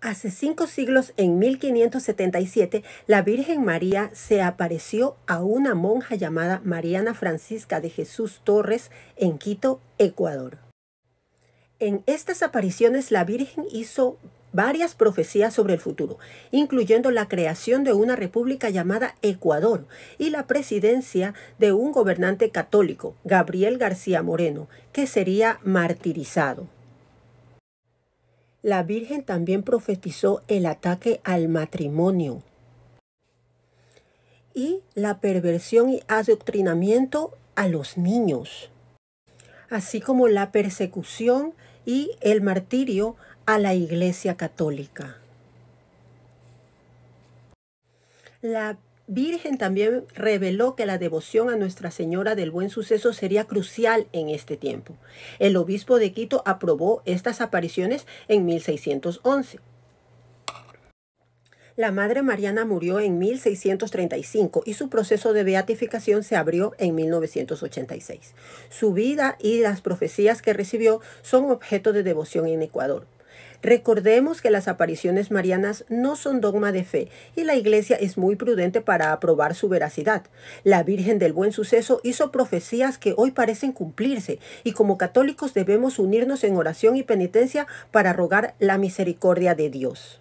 Hace cinco siglos, en 1577, la Virgen María se apareció a una monja llamada Mariana Francisca de Jesús Torres en Quito, Ecuador. En estas apariciones, la Virgen hizo varias profecías sobre el futuro, incluyendo la creación de una república llamada Ecuador y la presidencia de un gobernante católico, Gabriel García Moreno, que sería martirizado la Virgen también profetizó el ataque al matrimonio y la perversión y adoctrinamiento a los niños, así como la persecución y el martirio a la Iglesia Católica. La Virgen también reveló que la devoción a Nuestra Señora del Buen Suceso sería crucial en este tiempo. El obispo de Quito aprobó estas apariciones en 1611. La Madre Mariana murió en 1635 y su proceso de beatificación se abrió en 1986. Su vida y las profecías que recibió son objeto de devoción en Ecuador. Recordemos que las apariciones marianas no son dogma de fe y la Iglesia es muy prudente para aprobar su veracidad. La Virgen del Buen Suceso hizo profecías que hoy parecen cumplirse y como católicos debemos unirnos en oración y penitencia para rogar la misericordia de Dios.